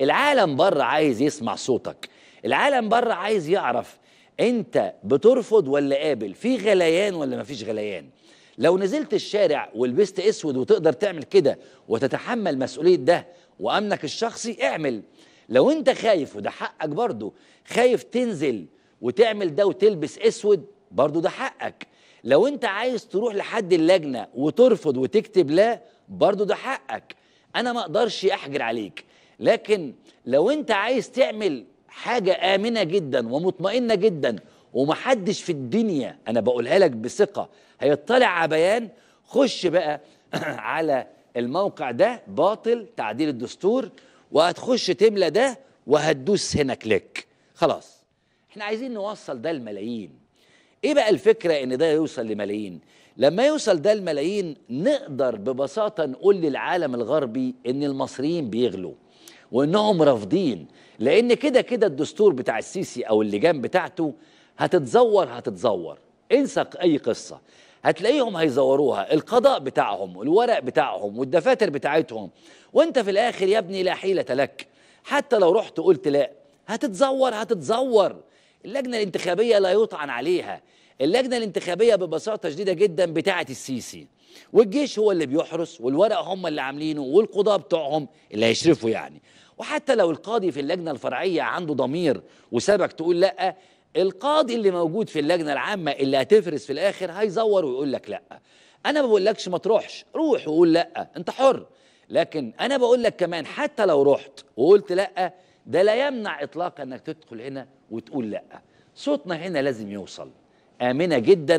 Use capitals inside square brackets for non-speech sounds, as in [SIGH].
العالم بره عايز يسمع صوتك العالم بره عايز يعرف انت بترفض ولا قابل في غليان ولا مفيش غليان لو نزلت الشارع ولبست اسود وتقدر تعمل كده وتتحمل مسؤوليه ده وامنك الشخصي اعمل لو انت خايف وده حقك برضه خايف تنزل وتعمل ده وتلبس اسود برضه ده حقك لو انت عايز تروح لحد اللجنه وترفض وتكتب لا برضه ده حقك انا ما اقدرش احجر عليك لكن لو انت عايز تعمل حاجة آمنة جدا ومطمئنة جدا ومحدش في الدنيا أنا بقولها لك بثقة هيطلع على بيان خش بقى [CLEARS THROAT] على الموقع ده باطل تعديل الدستور وهتخش تملى ده وهتدوس هنا كليك خلاص احنا عايزين نوصل ده الملايين ايه بقى الفكرة ان ده يوصل لملايين لما يوصل ده الملايين نقدر ببساطة نقول للعالم الغربي ان المصريين بيغلوا وانهم رافضين لان كده كده الدستور بتاع السيسي او اللجان بتاعته هتتزور هتتزور انسى اي قصه هتلاقيهم هيزوروها القضاء بتاعهم والورق بتاعهم والدفاتر بتاعتهم وانت في الاخر يا ابني لا حيله لك حتى لو رحت قلت لا هتتزور هتتزور اللجنه الانتخابيه لا يطعن عليها اللجنه الانتخابيه ببساطه شديده جدا بتاعه السيسي والجيش هو اللي بيحرس والورق هم اللي عاملينه والقضاه بتوعهم اللي هيشرفوا يعني وحتى لو القاضي في اللجنه الفرعيه عنده ضمير وسابك تقول لا القاضي اللي موجود في اللجنه العامه اللي هتفرس في الاخر هيزور ويقول لك لا انا ما بقولكش ما تروحش روح وقول لا انت حر لكن انا بقول لك كمان حتى لو رحت وقلت لا ده لا يمنع اطلاقا انك تدخل هنا وتقول لا صوتنا هنا لازم يوصل آمنة جدا